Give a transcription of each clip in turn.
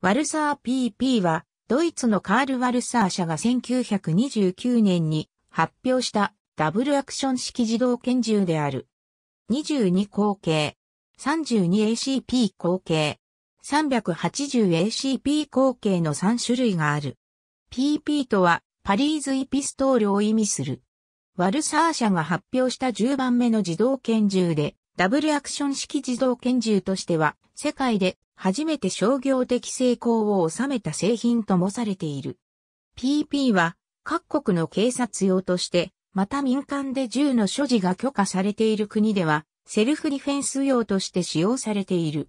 ワルサー PP は、ドイツのカール・ワルサー社が1929年に発表したダブルアクション式自動拳銃である。22口径、32ACP 口径、380ACP 口径の3種類がある。PP とはパリーズイピストールを意味する。ワルサー社が発表した10番目の自動拳銃で、ダブルアクション式自動拳銃としては、世界で初めて商業的成功を収めた製品ともされている。PP は各国の警察用として、また民間で銃の所持が許可されている国では、セルフディフェンス用として使用されている。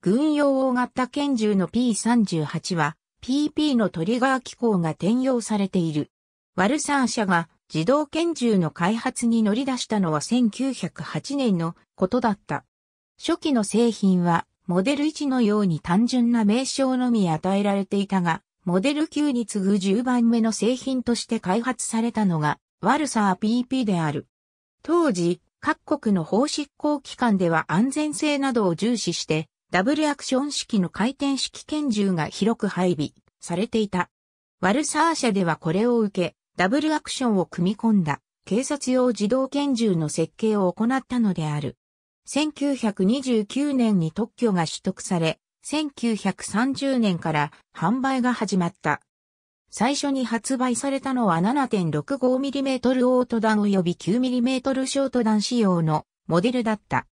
軍用大型拳銃の P38 は、PP のトリガー機構が転用されている。ワルサー社が自動拳銃の開発に乗り出したのは1908年のことだった。初期の製品はモデル1のように単純な名称のみ与えられていたが、モデル9に次ぐ10番目の製品として開発されたのが、ワルサー PP である。当時、各国の法執行機関では安全性などを重視して、ダブルアクション式の回転式拳銃が広く配備されていた。ワルサー社ではこれを受け、ダブルアクションを組み込んだ警察用自動拳銃の設計を行ったのである。1929年に特許が取得され、1930年から販売が始まった。最初に発売されたのは 7.65mm オート弾及び 9mm ショート弾仕様のモデルだった。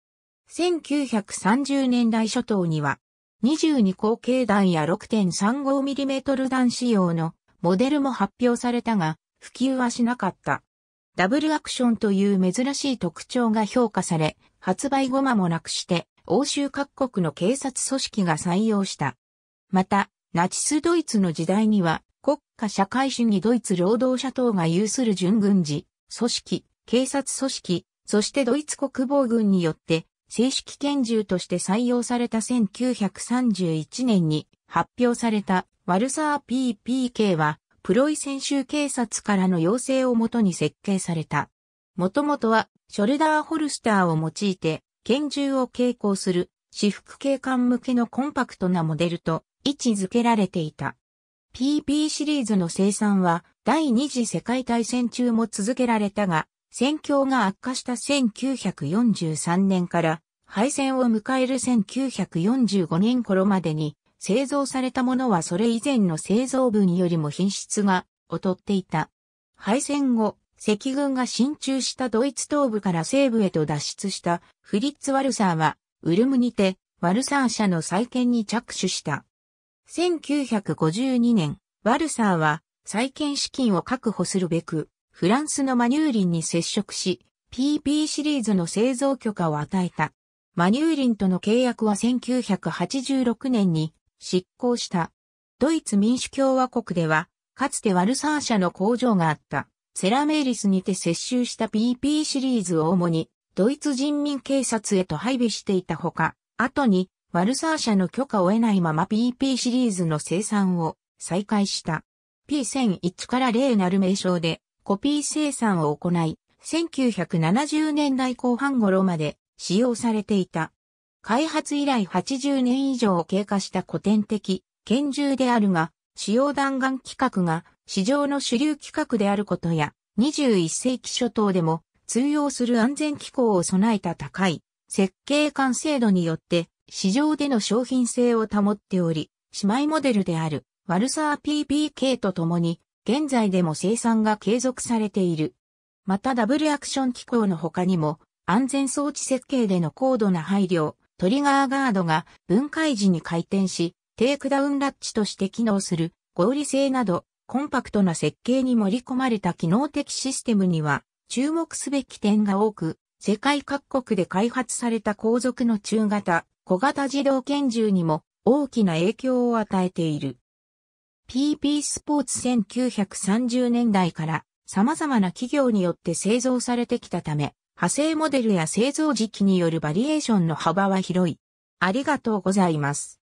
1930年代初頭には、22口径弾や 6.35mm 弾仕様のモデルも発表されたが、普及はしなかった。ダブルアクションという珍しい特徴が評価され、発売後間もなくして欧州各国の警察組織が採用した。また、ナチスドイツの時代には国家社会主義ドイツ労働者党が有する準軍事、組織、警察組織、そしてドイツ国防軍によって正式拳銃として採用された1931年に発表されたワルサー PPK はプロイセン州警察からの要請をもとに設計された。もともとは、ショルダーホルスターを用いて、拳銃を携行する、私服警官向けのコンパクトなモデルと位置づけられていた。PP シリーズの生産は、第二次世界大戦中も続けられたが、戦況が悪化した1943年から、敗戦を迎える1945年頃までに、製造されたものはそれ以前の製造分よりも品質が劣っていた。敗戦後、赤軍が進駐したドイツ東部から西部へと脱出したフリッツ・ワルサーは、ウルムにて、ワルサー社の再建に着手した。1952年、ワルサーは、再建資金を確保するべく、フランスのマニューリンに接触し、PP シリーズの製造許可を与えた。マニューリンとの契約は1986年に執行した。ドイツ民主共和国では、かつてワルサー社の工場があった、セラメイリスにて接収した PP シリーズを主に、ドイツ人民警察へと配備していたほか、後に、ワルサー社の許可を得ないまま PP シリーズの生産を再開した。P1001 から例なる名称で、コピー生産を行い、1970年代後半頃まで使用されていた。開発以来80年以上経過した古典的、拳銃であるが、使用弾丸規格が市場の主流規格であることや、21世紀初頭でも通用する安全機構を備えた高い設計完成度によって市場での商品性を保っており、姉妹モデルであるワルサー p p k とともに現在でも生産が継続されている。またダブルアクション機構の他にも安全装置設計での高度な配慮、トリガーガードが分解時に回転し、テイクダウンラッチとして機能する合理性など、コンパクトな設計に盛り込まれた機能的システムには注目すべき点が多く、世界各国で開発された後続の中型、小型自動拳銃にも大きな影響を与えている。PP スポーツ1930年代から様々な企業によって製造されてきたため、派生モデルや製造時期によるバリエーションの幅は広い。ありがとうございます。